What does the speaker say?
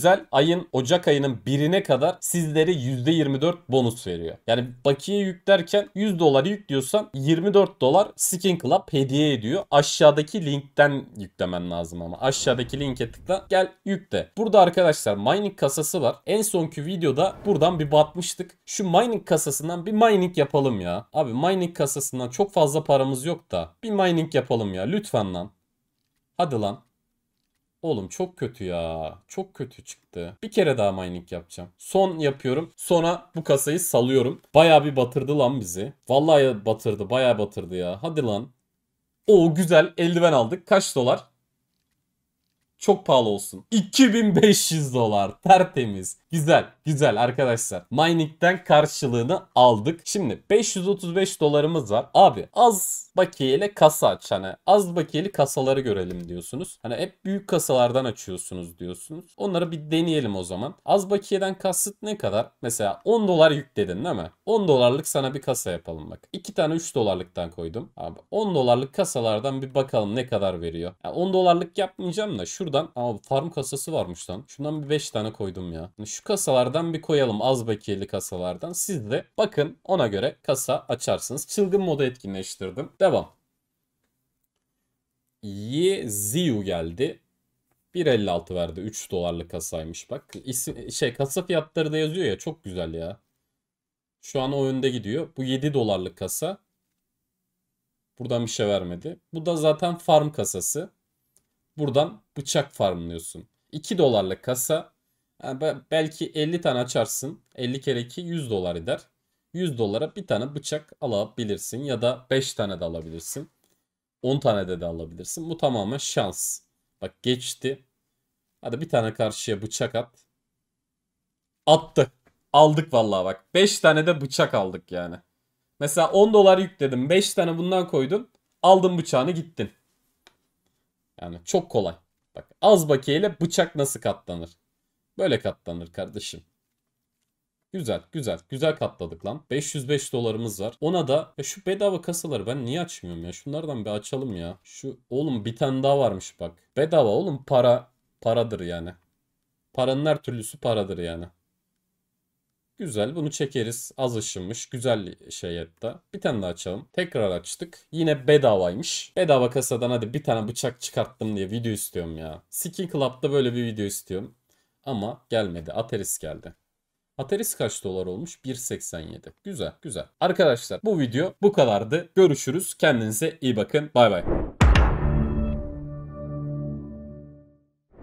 yüzden ayın Ocak ayının birine kadar sizlere %24 bonus veriyor. Yani bakiye yüklerken 100 doları yüklüyorsan 24 dolar Skin Club hediye ediyor. Aşağıdaki linkten yüklemen lazım ama. Aşağıdaki linke tıkla gel yükle. Burada arkadaşlar mining kasası var. En sonki videoda buradan bir batmıştık. Şu mining kasasından bir mining yapalım ya. Abi mining kasasından çok fazla paramız yok da bir mining yapalım ya lütfen lan. Hadi lan. Oğlum çok kötü ya. Çok kötü çıktı. Bir kere daha mining yapacağım. Son yapıyorum. Sonra bu kasayı salıyorum. Baya bir batırdı lan bizi. Vallahi batırdı. Baya batırdı ya. Hadi lan. O güzel eldiven aldık. Kaç dolar? çok pahalı olsun. 2500 dolar tertemiz. Güzel güzel arkadaşlar. Mining'den karşılığını aldık. Şimdi 535 dolarımız var. Abi az bakiyeyle kasa aç. Hani az bakiyeli kasaları görelim diyorsunuz. Hani hep büyük kasalardan açıyorsunuz diyorsunuz. Onları bir deneyelim o zaman. Az bakiyeden kasıt ne kadar? Mesela 10 dolar yükledin değil mi? 10 dolarlık sana bir kasa yapalım bak. 2 tane 3 dolarlıktan koydum. Abi 10 dolarlık kasalardan bir bakalım ne kadar veriyor. Yani 10 dolarlık yapmayacağım da şurada şuradan ama farm kasası varmış lan. Şundan bir 5 tane koydum ya. Hani şu kasalardan bir koyalım az bakiyeli kasalardan. Siz de bakın ona göre kasa açarsınız. Çılgın modu etkinleştirdim. Devam. Ye Ziyu geldi. 1.56 verdi. 3 dolarlık kasaymış bak. İsim, şey kasa fiyatları da yazıyor ya çok güzel ya. Şu an oyunda gidiyor. Bu 7 dolarlık kasa. Buradan bir şey vermedi. Bu da zaten farm kasası. Buradan bıçak farmlıyorsun. 2 dolarla kasa yani belki 50 tane açarsın. 50 kere 2 100 dolar eder. 100 dolara bir tane bıçak alabilirsin ya da 5 tane de alabilirsin. 10 tane de de alabilirsin. Bu tamamen şans. Bak geçti. Hadi bir tane karşıya bıçak at. Attı. Aldık vallahi bak. 5 tane de bıçak aldık yani. Mesela 10 dolar yükledim. 5 tane bundan koydun. Aldın bıçağını gittin. Yani çok kolay. Bak az bakiyeyle bıçak nasıl katlanır? Böyle katlanır kardeşim. Güzel güzel güzel katladık lan. 505 dolarımız var. Ona da ya şu bedava kasaları ben niye açmıyorum ya? Şunlardan bir açalım ya. Şu oğlum bir tane daha varmış bak. Bedava oğlum para paradır yani. Paranın her türlüsü paradır yani. Güzel bunu çekeriz. Az ışınmış. Güzel şey hatta. Bir tane daha açalım. Tekrar açtık. Yine bedavaymış. Bedava kasadan hadi bir tane bıçak çıkarttım diye video istiyorum ya. Skin Club'da böyle bir video istiyorum. Ama gelmedi. Ateris geldi. Ateris kaç dolar olmuş? 1.87. Güzel güzel. Arkadaşlar bu video bu kadardı. Görüşürüz. Kendinize iyi bakın. Bay bay.